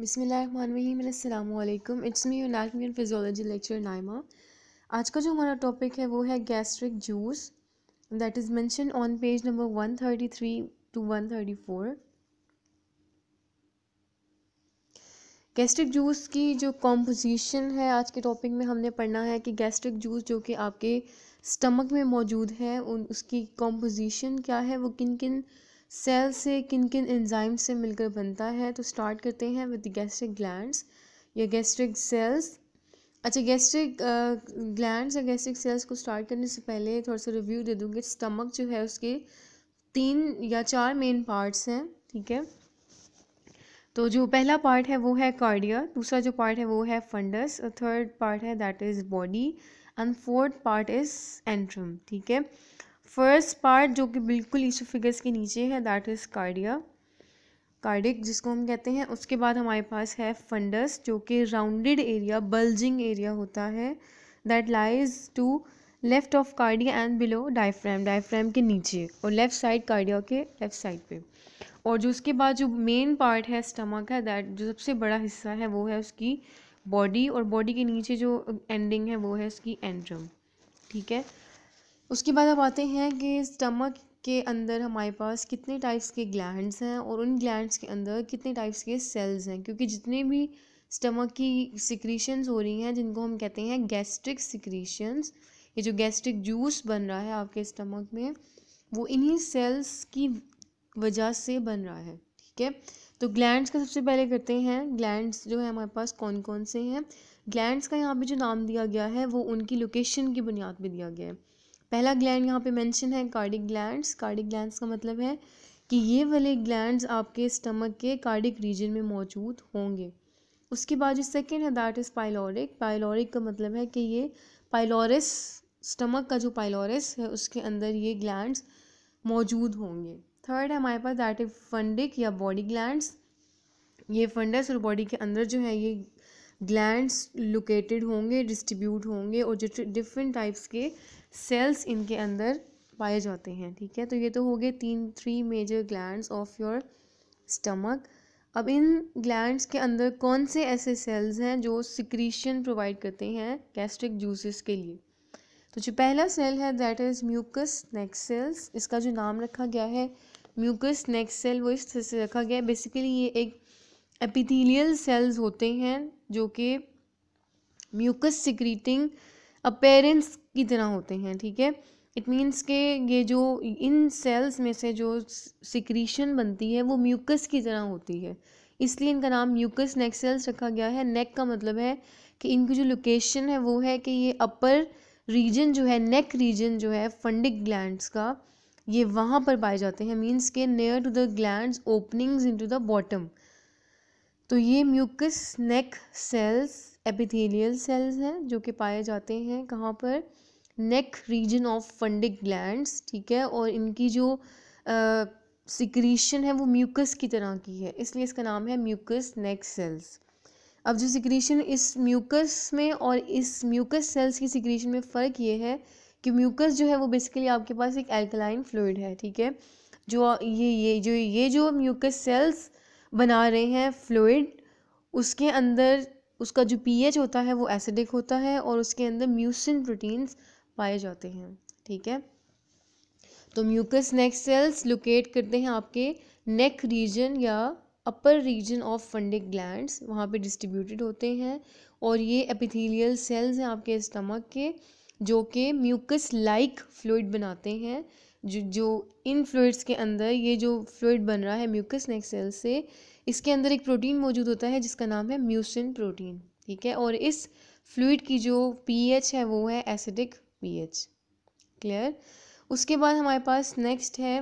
बिसमीम it's me यूनाइटमियन physiology lecture नाइमा आज का जो हमारा टॉपिक है वो है gastric juice that is mention on page number one thirty three two one thirty four gastric juice की जो कॉम्पोजिशन है आज के टॉपिक में हमने पढ़ना है कि गैस्ट्रिक जूस जो कि आपके स्टमक में मौजूद है उन उसकी कॉम्पोजिशन क्या है वो किन किन सेल से किन किन एंजाइम से मिलकर बनता है तो स्टार्ट करते हैं विद गैस्ट्रिक ग्लैंड्स या गैस्ट्रिक सेल्स अच्छा गैस्ट्रिक ग्लैंड्स या गैस्ट्रिक सेल्स को स्टार्ट करने से पहले थोड़ा सा रिव्यू दे दूँगी स्टमक जो है उसके तीन या चार मेन पार्ट्स हैं ठीक है तो जो पहला पार्ट है वो है कार्डिया दूसरा जो पार्ट है वो है फंडस और थर्ड पार्ट है that is body and fourth part is antrum ठीक है फर्स्ट पार्ट जो कि बिल्कुल ईशो फिगर्स के नीचे है दैट इज़ कार्डिया कार्डिक जिसको हम कहते हैं उसके बाद हमारे पास है फंडस जो कि राउंडेड एरिया बल्जिंग एरिया होता है that lies to left of cardia and below diaphragm diaphragm के नीचे और लेफ़्ट साइड कार्डिया के लेफ़्ट साइड पे और जो उसके बाद जो मेन पार्ट है स्टमक है दैट जो सबसे बड़ा हिस्सा है वो है उसकी बॉडी और बॉडी के नीचे जो एंडिंग है वो है उसकी एंड्रम ठीक है उसके बाद अब आते हैं कि स्टमक के अंदर हमारे पास कितने टाइप्स के ग्लैंड्स हैं और उन ग्लैंड्स के अंदर कितने टाइप्स के सेल्स हैं क्योंकि जितने भी स्टमक की सिक्रीशंस हो रही हैं जिनको हम कहते हैं गैस्ट्रिक सिक्रीशंस ये जो गैस्ट्रिक जूस बन रहा है आपके स्टमक में वो इन्हीं सेल्स की वजह से बन रहा है ठीक है तो ग्लैंड्स का सबसे पहले करते हैं ग्लैंड्स जो है हमारे पास कौन कौन से हैं ग्लैंड्स का यहाँ पे जो नाम दिया गया है वो उनकी लोकेशन की बुनियाद पे दिया गया है पहला ग्लैंड यहाँ पे मेंशन है कार्डिक ग्लैंड्स कार्डिक ग्लैंड्स का मतलब है कि ये वाले ग्लैंड्स आपके स्टमक के कार्डिक रीजन में मौजूद होंगे उसके बाद जो सेकेंड है दैट इज़ पाइलोरिक पाइलोरिक का मतलब है कि ये पाइलोरिस स्टमक का जो पाइलोरिस है उसके अंदर ये ग्लैंड्स मौजूद होंगे थर्ड है हमारे पास दैट इज फंडिक या बॉडी ग्लैंड्स ये फंडस और बॉडी के अंदर जो है ये ग्लैंड्स लोकेटेड होंगे डिस्ट्रीब्यूट होंगे और जो डिफरेंट टाइप्स के सेल्स इनके अंदर पाए जाते हैं ठीक है तो ये तो हो गए तीन three major glands of your stomach अब इन ग्लैंड्स के अंदर कौन से ऐसे सेल्स हैं जो सिक्रीशन प्रोवाइड करते हैं गैस्ट्रिक जूसेस के लिए तो जो पहला सेल है that is mucous neck cells इसका जो नाम रखा गया है म्यूकस नेक सेल वो इस तरह से रखा गया है बेसिकली ये एक एपिथेलियल सेल्स होते हैं जो कि म्यूकस सिक्रीटिंग अपेरेंस की तरह होते हैं ठीक है इट मीन्स के ये जो इन सेल्स में से जो सिक्रीशन बनती है वो म्यूकस की तरह होती है इसलिए इनका नाम म्यूकस नेक सेल्स रखा गया है नेक का मतलब है कि इनकी जो लोकेशन है वो है कि ये अपर रीजन जो है नेक रीजन जो है फंडिक ग्लैंड्स का ये वहाँ पर पाए जाते हैं मीन्स के near to the glands openings into the bottom तो ये mucous neck cells epithelial cells हैं जो कि पाए जाते हैं कहाँ पर neck region of fundic glands ठीक है और इनकी जो सिक्रीशन है वो म्यूकस की तरह की है इसलिए इसका नाम है म्यूकस नेक सेल्स अब जो सिक्रीशन इस म्यूकस में और इस म्यूकस सेल्स की सिक्रीशन में फ़र्क ये है कि म्यूकस जो है वो बेसिकली आपके पास एक एल्कलाइन फ्लूड है ठीक है जो ये ये जो ये जो म्यूकस सेल्स बना रहे हैं फ्लूड उसके अंदर उसका जो पीएच होता है वो एसिडिक होता है और उसके अंदर म्यूसिन प्रोटीन्स पाए जाते हैं ठीक है तो म्यूकस नेक सेल्स लोकेट करते हैं आपके नेक रीजन या upper region of fundic glands वहाँ पे डिस्ट्रीब्यूटेड होते हैं और ये एपिथेलियल सेल्स हैं आपके स्टमक के जो कि म्यूकस लाइक फ्लूड बनाते हैं जो जो इन फ्लूड्स के अंदर ये जो फ्लूड बन रहा है म्यूकस नेक सेल से इसके अंदर एक प्रोटीन मौजूद होता है जिसका नाम है म्यूसिन प्रोटीन ठीक है और इस फ्लूड की जो पीएच है वो है एसिडिक पीएच क्लियर उसके बाद हमारे पास नेक्स्ट है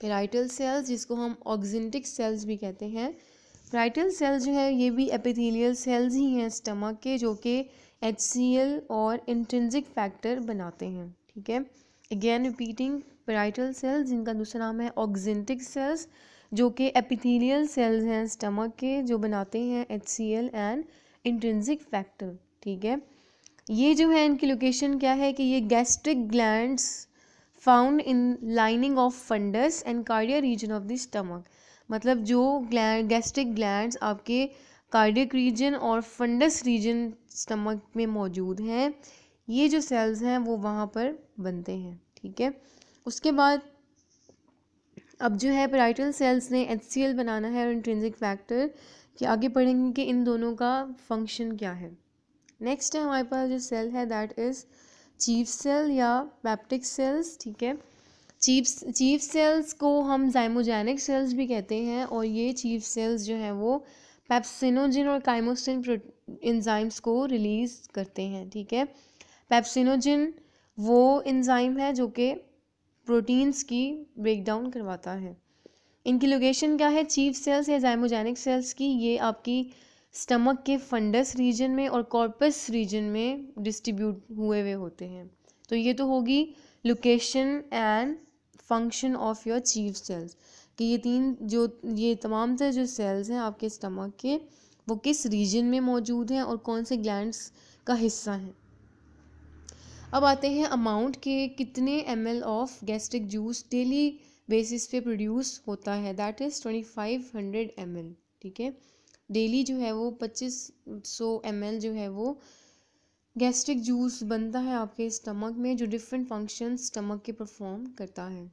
पेराइटल सेल्स जिसको हम ऑक्जेंटिक सेल्स भी कहते हैं पेराइटल सेल्स जो है ये भी एपिथेलियल सेल्स ही हैं स्टमक के जो कि एच और इंट्रेंसिक फैक्टर बनाते हैं ठीक है अगेन रिपीटिंग पेराइटल सेल्स जिनका दूसरा नाम है ऑक्जेंटिक सेल्स जो कि एपिथेलियल सेल्स हैं स्टमक के जो बनाते हैं H C L and intrinsic factor ठीक है ये जो है इनकी लोकेशन क्या है कि ये gastric glands found in lining of fundus and cardia region of the stomach मतलब जो ग्लैंड गैस्ट्रिक ग्लैंड आपके कार्डिक रीजन और फंडस रीजन स्टमक में मौजूद हैं ये जो सेल्स हैं वो वहाँ पर बनते हैं ठीक है उसके बाद अब जो है पराइटल सेल्स ने एच बनाना है और इंट्रेंसिक फैक्टर कि आगे पढ़ेंगे कि इन दोनों का फंक्शन क्या है नेक्स्ट है हमारे पास जो सेल है दैट इज़ चीफ सेल या पैप्टिक सेल्स ठीक है चीफ चीफ सेल्स को हम जाइमोजेनिक सेल्स भी कहते हैं और ये चीफ सेल्स जो हैं वो पैप्सिनोजिन और काइमोसिन एंजाइम्स को रिलीज़ करते हैं ठीक है पेप्सिनोजिन वो इंजाइम है जो कि प्रोटीन्स की ब्रेकडाउन करवाता है इनकी लोकेशन क्या है चीफ सेल्स या जाइमोजेनिक सेल्स की ये आपकी स्टमक के फंडस रीजन में और कॉर्पस रीजन में डिस्ट्रीब्यूट हुए हुए होते हैं तो ये तो होगी location and function of your chief cells कि ये तीन जो ये तमाम से जो सेल्स हैं आपके स्टमक के वो किस रीजन में मौजूद हैं और कौन से ग्लैंड्स का हिस्सा हैं अब आते हैं अमाउंट के कितने M L of gastric juice daily basis पे प्रोड्यूस होता है that is twenty five hundred M L ठीक है डेली जो है वो पच्चीस सौ एम एल जो है वो गैस्ट्रिक जूस बनता है आपके स्टमक में जो डिफरेंट फंक्शन स्टमक के परफॉर्म करता है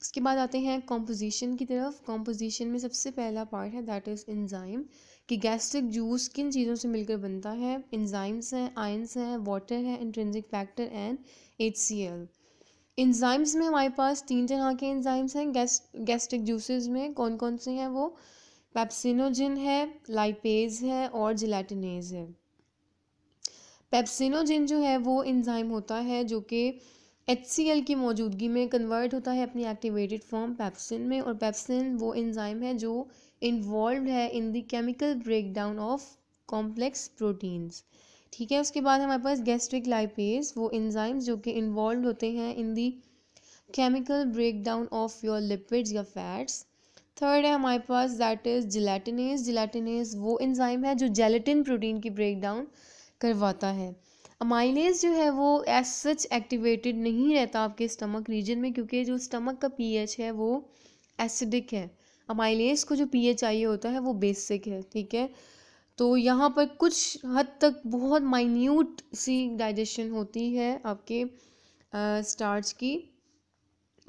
इसके बाद आते हैं कॉम्पोजिशन की तरफ कॉम्पोजिशन में सबसे पहला पार्ट है दैट इज़ इन्जाइम कि गैस्ट्रिक जूस किन चीज़ों से मिलकर बनता है इंजाइम्स हैं आयंस हैं वाटर है intrinsic factor and H C L enzymes में हमारे पास तीन तरह के इंजाइम्स हैं गैस्ट्रिक जूसेस में कौन कौन से हैं वो पेप्सिनोजिन है लाइपेज है और जिलेटिनेज है पेप्सिनोजिन जो है वो इंजाइम होता है जो कि एच की मौजूदगी में कन्वर्ट होता है अपनी एक्टिवेटेड फॉर्म पैप्सिन में और पैप्सिन वो इंजाइम है जो इन्वॉल्व है in the chemical break down of complex proteins ठीक है उसके बाद हमारे पास गैस्ट्रिक लाइपेज वो इन्ज़ाइम्स जो कि इन्वॉल्व होते हैं in the chemical down of your lipids या फैट्स थर्ड है हमारे पास दैट इज़ जिलेटिनेस जिलेटिनेस वो इन्ज़ाइम है जो जेलेटिन प्रोटीन की ब्रेक डाउन करवाता है अमाइलेज जो है वो एज सच एक्टिवेटेड नहीं रहता आपके स्टमक रीजन में क्योंकि जो स्टमक का पीएच है वो एसिडिक है अमाइलेज को जो पीए चाहिए होता है वो बेसिक है ठीक है तो यहाँ पर कुछ हद तक बहुत माइन्यूट सी डाइजेशन होती है आपके आ, स्टार्च की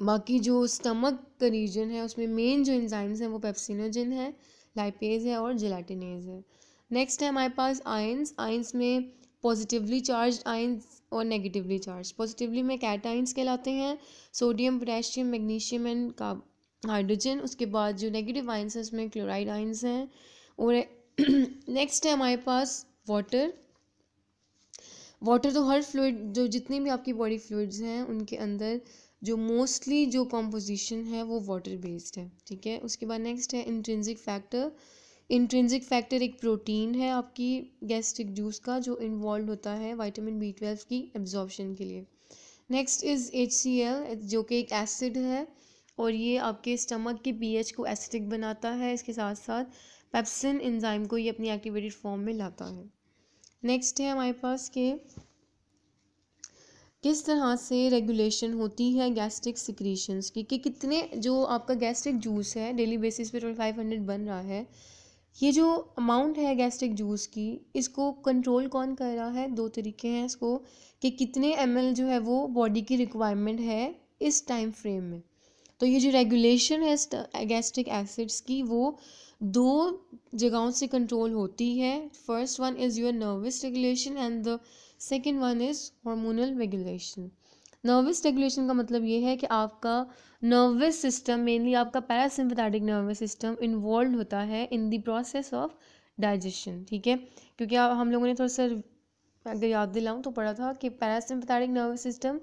बाकी जो स्टमक का रीजन है उसमें मेन जो एंजाइम्स हैं वो पेप्सिनोजिन है लाइपेज है और जिलाटिनेज है नेक्स्ट है हमारे पास आयंस आयंस में पॉजिटिवली चार्ज आयंस और नेगेटिवली चार्ज पॉजिटिवली में कैट आइंस कहलाते हैं sodium potassium magnesium and hydrogen उसके बाद जो नेगेटिव आइंस हैं उसमें क्लोराइड आइंस हैं और नेक्स्ट है हमारे पास वाटर वाटर तो हर फ्लूड जो जितने भी आपकी बॉडी फ्लूड्स हैं उनके अंदर जो मोस्टली जो कॉम्पोजिशन है वो वाटर बेस्ड है ठीक है उसके बाद नेक्स्ट है इंट्रेंसिक फैक्टर इंट्रेंसिक फैक्टर एक प्रोटीन है आपकी गैस्ट्रिक जूस का जो इन्वॉल्व होता है वाइटामिन बी ट्वेल्व की एब्जॉर्बशन के लिए next is H C L जो कि एक एसिड है और ये आपके स्टमक के पीएच को एसिडिक बनाता है इसके साथ साथ पेप्सिन एंजाइम को ये अपनी एक्टिवेटेड फॉर्म में लाता है नेक्स्ट है हमारे पास के किस तरह से रेगुलेशन होती है गैस्ट्रिक सिक्रीशंस की कि कितने जो आपका गैस्ट्रिक जूस है डेली बेसिस पे ट्वेंटी फाइव हंड्रेड बन रहा है ये जो अमाउंट है गैस्ट्रिक जूस की इसको कंट्रोल कौन कर रहा है दो तरीके हैं इसको कि कितने एम जो है वो बॉडी की रिक्वायरमेंट है इस टाइम फ्रेम में तो ये जो रेगुलेशन है गैस्ट्रिक एसिड्स की वो दो जगहों से कंट्रोल होती है first one is your nervous regulation and the second one is hormonal regulation nervous regulation का मतलब ये है कि आपका नर्वस सिस्टम मेनली आपका पैरासिम्पथेटिक नर्वस सिस्टम इन्वॉल्व होता है in the process of digestion ठीक है क्योंकि आप हम लोगों ने थोड़ा सा अगर याद दिलाऊं तो पढ़ा था कि पैरासिम्पथेटिक नर्वस सिस्टम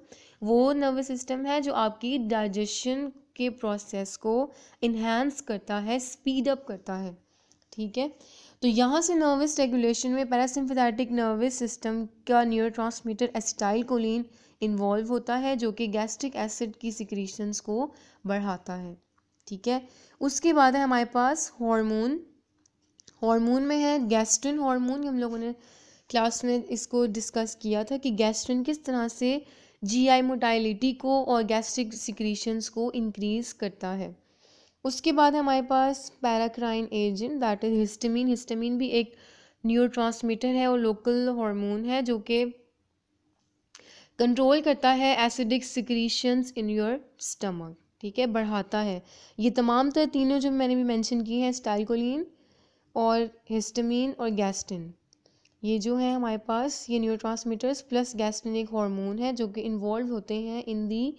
वो नर्वस सिस्टम है जो आपकी डाइजेशन के प्रोसेस को इन्हेंस करता है स्पीड अप करता है ठीक है तो यहाँ से नर्वस रेगुलेशन में पैरासिम्पथेटिक नर्वस सिस्टम का neurotransmitter acetylcholine involve होता है जो कि गैस्ट्रिक एसिड की सिक्रीशंस को बढ़ाता है ठीक है उसके बाद है हमारे पास हार्मोन हार्मोन में है गैस्ट्रिन हार्मोन हम लोगों ने क्लास में इसको डिस्कस किया था कि गैस्ट्रिन किस तरह से जीआई मोटाइलिटी को और गैस्ट्रिक सिक्रीशंस को इंक्रीज करता है उसके बाद हमारे पास paracrine agent that is histamine histamine भी एक न्यूरोट्रांसमीटर है और लोकल हार्मोन है जो कि कंट्रोल करता है acidic secretions in your stomach ठीक है बढ़ाता है ये तमाम तर तीनों जो मैंने भी मेंशन किए हैं स्टाइकोलिन और हिस्टमिन और गैस्टिन ये जो है हमारे पास ये न्यूरोट्रांसमीटर्स प्लस गैस्ट्रिक हार्मोन है जो कि इन्वॉल्व होते हैं in the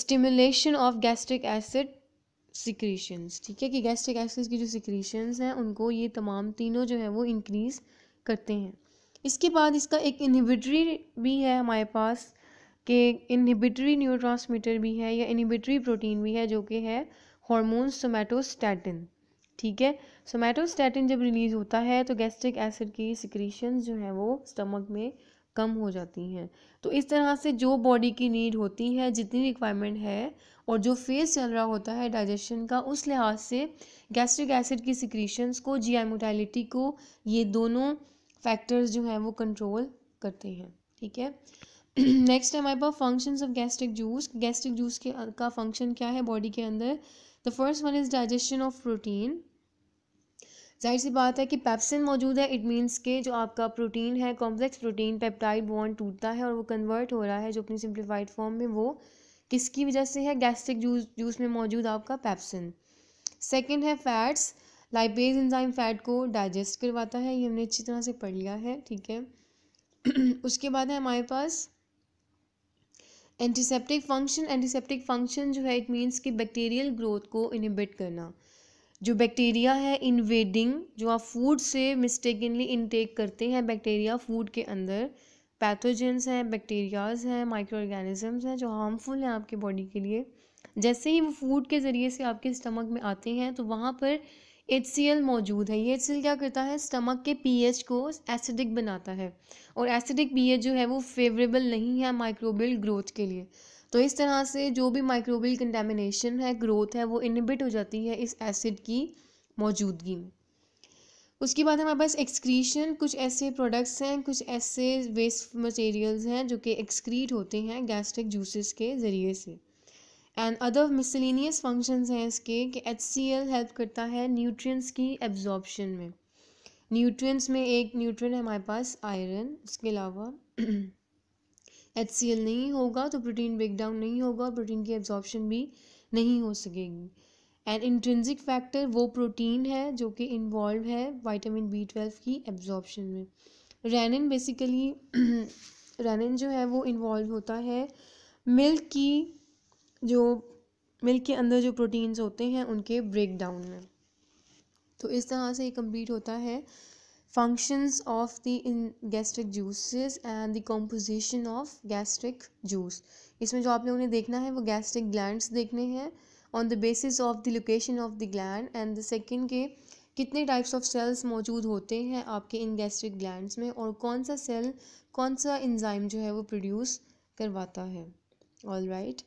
stimulation of gastric acid secretions ठीक है कि गैस्ट्रिक एसिड की जो सिक्रीशंस हैं उनको ये तमाम तीनों जो है वो इंक्रीज़ करते हैं इसके बाद इसका एक इनहिबिटरी भी है हमारे पास के इनहिबिटरी न्यूरोट्रांसमीटर भी है या इनहिबिटरी प्रोटीन भी है जो कि है हॉर्मोन सोमेटोस्टैटिन ठीक है सोमैटोस्टैटिन जब रिलीज़ होता है तो गैस्ट्रिक एसिड की सिक्रीशंस जो है वो स्टमक में कम हो जाती हैं तो इस तरह से जो बॉडी की नीड होती है जितनी रिक्वायरमेंट है और जो फेज़ चल रहा होता है डाइजेशन का उस लिहाज से गैस्ट्रिक एसिड की सिक्रीशंस को जी मोटैलिटी को ये दोनों फैक्टर्स जो हैं वो कंट्रोल करते हैं ठीक है नेक्स्ट है हमारे पास functions of gastric juice gastric juice के का फंक्शन क्या है बॉडी के अंदर the first one is digestion of protein जाहिर सी बात है कि पैप्सिन मौजूद है इट मीन्स के जो आपका प्रोटीन है कॉम्प्लेक्स प्रोटीन पेप्टाइड बॉन्ड टूटता है और वो कन्वर्ट हो रहा है जो अपनी सिंप्लीफाइड फॉर्म में वो किसकी वजह से है गैस्ट्रिक जूस जूस में मौजूद आपका पैप्सिन सेकेंड है फैट्स लाइपेज इंजाइम फैट को डाइजेस्ट करवाता है ये हमने अच्छी तरह से पढ़ लिया है ठीक है उसके बाद है हमारे पास एंटीसेप्टिक फंक्शन एंटीसेप्टिक फंक्शन जो है इट मीन्स कि बैक्टीरियल ग्रोथ को इनहिबिट करना जो बैक्टीरिया है इन्वेडिंग जो आप फूड से मिस्टेकनली इनटेक करते हैं बैक्टीरिया फूड के अंदर पैथोजेंस हैं बैक्टीरियाज हैं माइक्रो ऑर्गेनिजम्स हैं जो हार्मफुल हैं आपके बॉडी के लिए जैसे ही वो फूड के ज़रिए से आपके स्टमक में आते हैं तो वहाँ पर एच मौजूद है ये एच क्या करता है स्टमक के एच को एसिडिक बनाता है और एसिडिक एच जो है वो फेवरेबल नहीं है माइक्रोबियल ग्रोथ के लिए तो इस तरह से जो भी माइक्रोबियल कंटेमिनेशन है ग्रोथ है वो इनिबिट हो जाती है इस एसिड की मौजूदगी में उसके बाद हमारे पास एक्सक्रीशन कुछ ऐसे प्रोडक्ट्स हैं कुछ ऐसे वेस्ट मटेरियल्स हैं जो कि एक्सक्रीट होते हैं गैस्ट्रिक जूसेस के ज़रिए से एंड अदर मिसलिनियस फंक्शंस हैं इसके कि एच सी एल हेल्प करता है न्यूट्रिएंट्स की एब्जॉर्बशन में न्यूट्रिएंट्स में एक न्यूट्रिएंट है हमारे पास आयरन उसके अलावा एच नहीं होगा तो प्रोटीन ब्रेकडाउन नहीं होगा और प्रोटीन की एब्जॉर्प्शन भी नहीं हो सकेगी एंड इंट्रेंसिक फैक्टर वो प्रोटीन है जो कि इन्वॉल्व है वाइटामिन बी ट्वेल्व की एब्जॉर्प्शन में रैनिन बेसिकली रैनिन जो है वो इन्वॉल्व होता है मिल्क की जो मिल्क के अंदर जो प्रोटीन्स होते हैं उनके ब्रेकडाउन में तो इस तरह से ये कम्प्लीट होता है functions of the in gastric juices and the composition of gastric juice इसमें जो आप लोगों ने देखना है वो gastric glands देखने हैं on the basis of the location of the gland and the second के कितने types of cells मौजूद होते हैं आपके in gastric glands में और कौन सा cell कौन सा enzyme जो है वो produce करवाता है all right